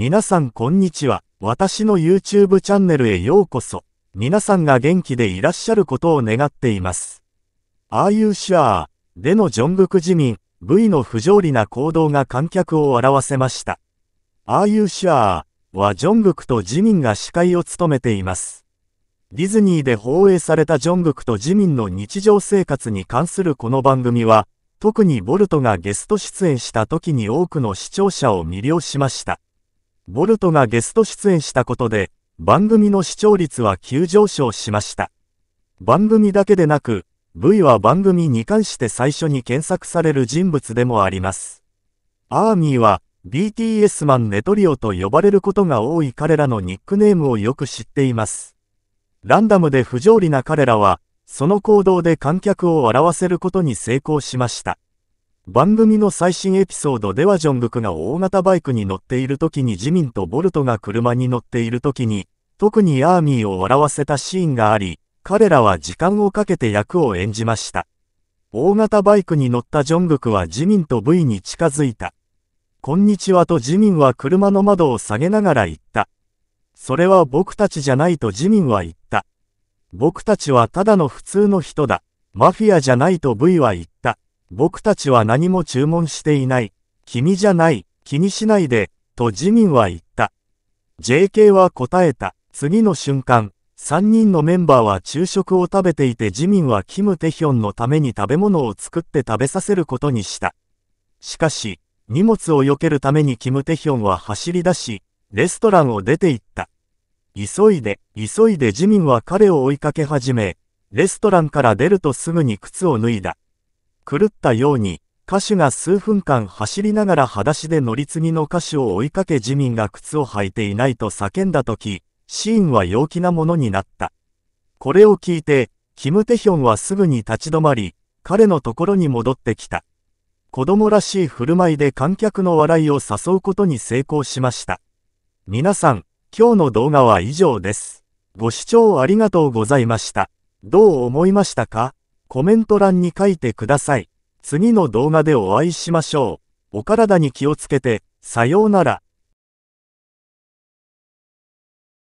皆さんこんにちは。私の YouTube チャンネルへようこそ。皆さんが元気でいらっしゃることを願っています。Are You Sure? でのジョングク自民、V の不条理な行動が観客を表せました。Are You Sure? はジョングクと自民が司会を務めています。ディズニーで放映されたジョングクと自民の日常生活に関するこの番組は、特にボルトがゲスト出演した時に多くの視聴者を魅了しました。ボルトがゲスト出演したことで、番組の視聴率は急上昇しました。番組だけでなく、V は番組に関して最初に検索される人物でもあります。アーミーは、BTS マンネトリオと呼ばれることが多い彼らのニックネームをよく知っています。ランダムで不条理な彼らは、その行動で観客を笑わせることに成功しました。番組の最新エピソードではジョングクが大型バイクに乗っている時にジミンとボルトが車に乗っている時に、特にアーミーを笑わせたシーンがあり、彼らは時間をかけて役を演じました。大型バイクに乗ったジョングクはジミンと V に近づいた。こんにちはとジミンは車の窓を下げながら言った。それは僕たちじゃないとジミンは言った。僕たちはただの普通の人だ。マフィアじゃないと V は言った。僕たちは何も注文していない。君じゃない。気にしないで。とジミンは言った。JK は答えた。次の瞬間、3人のメンバーは昼食を食べていてジミンはキム・テヒョンのために食べ物を作って食べさせることにした。しかし、荷物を避けるためにキム・テヒョンは走り出し、レストランを出て行った。急いで、急いでジミンは彼を追いかけ始め、レストランから出るとすぐに靴を脱いだ。狂ったように、歌手が数分間走りながら裸足で乗り継ぎの歌手を追いかけ自民が靴を履いていないと叫んだとき、シーンは陽気なものになった。これを聞いて、キム・テヒョンはすぐに立ち止まり、彼のところに戻ってきた。子供らしい振る舞いで観客の笑いを誘うことに成功しました。皆さん、今日の動画は以上です。ご視聴ありがとうございました。どう思いましたかコメント欄に書いてください。次の動画でお会いしましょう。お体に気をつけて、さようなら。